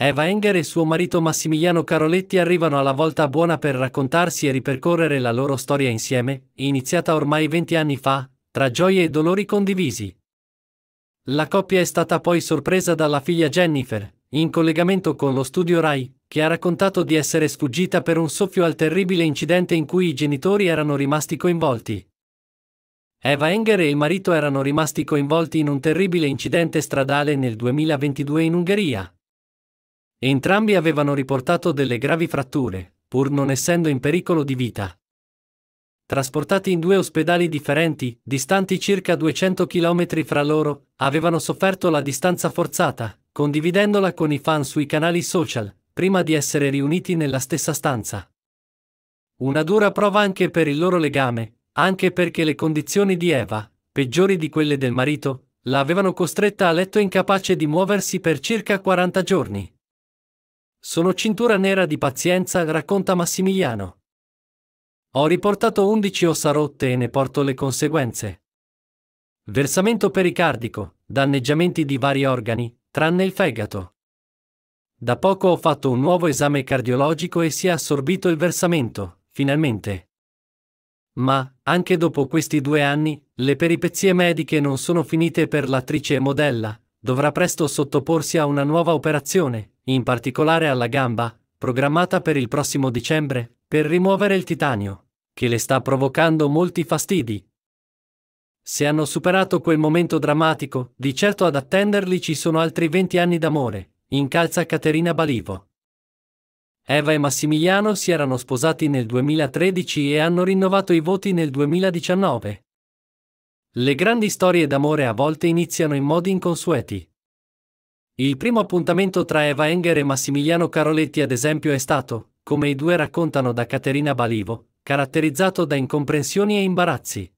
Eva Enger e suo marito Massimiliano Caroletti arrivano alla volta buona per raccontarsi e ripercorrere la loro storia insieme, iniziata ormai 20 anni fa, tra gioie e dolori condivisi. La coppia è stata poi sorpresa dalla figlia Jennifer, in collegamento con lo studio Rai, che ha raccontato di essere sfuggita per un soffio al terribile incidente in cui i genitori erano rimasti coinvolti. Eva Enger e il marito erano rimasti coinvolti in un terribile incidente stradale nel 2022 in Ungheria, Entrambi avevano riportato delle gravi fratture, pur non essendo in pericolo di vita. Trasportati in due ospedali differenti, distanti circa 200 km fra loro, avevano sofferto la distanza forzata, condividendola con i fan sui canali social, prima di essere riuniti nella stessa stanza. Una dura prova anche per il loro legame, anche perché le condizioni di Eva, peggiori di quelle del marito, l'avevano costretta a letto incapace di muoversi per circa 40 giorni. Sono cintura nera di pazienza, racconta Massimiliano. Ho riportato 11 ossa rotte e ne porto le conseguenze. Versamento pericardico, danneggiamenti di vari organi, tranne il fegato. Da poco ho fatto un nuovo esame cardiologico e si è assorbito il versamento, finalmente. Ma, anche dopo questi due anni, le peripezie mediche non sono finite per l'attrice e modella, dovrà presto sottoporsi a una nuova operazione, in particolare alla gamba, programmata per il prossimo dicembre, per rimuovere il titanio, che le sta provocando molti fastidi. Se hanno superato quel momento drammatico, di certo ad attenderli ci sono altri 20 anni d'amore, incalza Caterina Balivo. Eva e Massimiliano si erano sposati nel 2013 e hanno rinnovato i voti nel 2019. Le grandi storie d'amore a volte iniziano in modi inconsueti. Il primo appuntamento tra Eva Enger e Massimiliano Caroletti ad esempio è stato, come i due raccontano da Caterina Balivo, caratterizzato da incomprensioni e imbarazzi.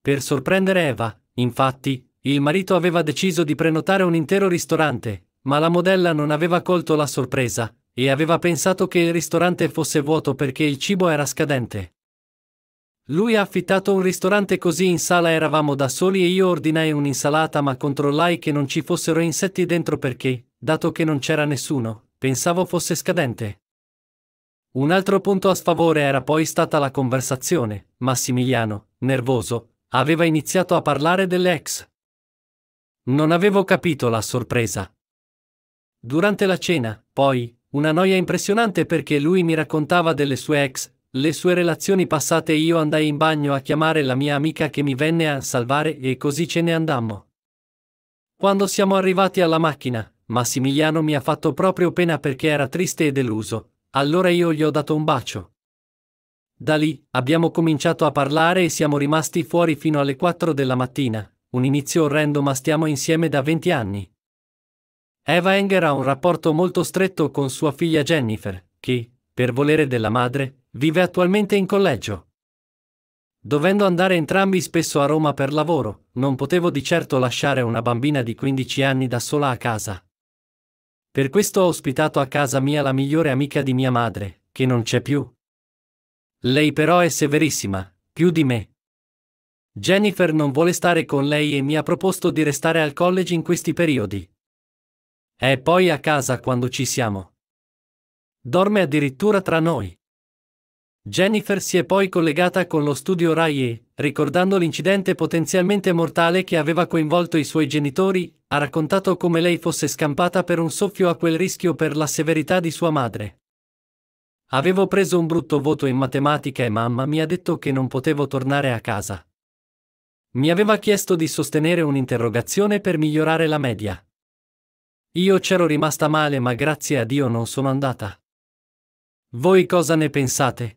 Per sorprendere Eva, infatti, il marito aveva deciso di prenotare un intero ristorante, ma la modella non aveva colto la sorpresa e aveva pensato che il ristorante fosse vuoto perché il cibo era scadente. Lui ha affittato un ristorante così in sala eravamo da soli e io ordinai un'insalata ma controllai che non ci fossero insetti dentro perché, dato che non c'era nessuno, pensavo fosse scadente. Un altro punto a sfavore era poi stata la conversazione. Massimiliano, nervoso, aveva iniziato a parlare delle ex. Non avevo capito la sorpresa. Durante la cena, poi, una noia impressionante perché lui mi raccontava delle sue ex, le sue relazioni passate io andai in bagno a chiamare la mia amica che mi venne a salvare e così ce ne andammo. Quando siamo arrivati alla macchina, Massimiliano mi ha fatto proprio pena perché era triste e deluso, allora io gli ho dato un bacio. Da lì abbiamo cominciato a parlare e siamo rimasti fuori fino alle 4 della mattina, un inizio orrendo ma stiamo insieme da 20 anni. Eva Enger ha un rapporto molto stretto con sua figlia Jennifer, che, per volere della madre, Vive attualmente in collegio. Dovendo andare entrambi spesso a Roma per lavoro, non potevo di certo lasciare una bambina di 15 anni da sola a casa. Per questo ho ospitato a casa mia la migliore amica di mia madre, che non c'è più. Lei però è severissima, più di me. Jennifer non vuole stare con lei e mi ha proposto di restare al college in questi periodi. È poi a casa quando ci siamo. Dorme addirittura tra noi. Jennifer si è poi collegata con lo studio Rai e, ricordando l'incidente potenzialmente mortale che aveva coinvolto i suoi genitori, ha raccontato come lei fosse scampata per un soffio a quel rischio per la severità di sua madre. Avevo preso un brutto voto in matematica e mamma mi ha detto che non potevo tornare a casa. Mi aveva chiesto di sostenere un'interrogazione per migliorare la media. Io c'ero rimasta male ma grazie a Dio non sono andata. Voi cosa ne pensate?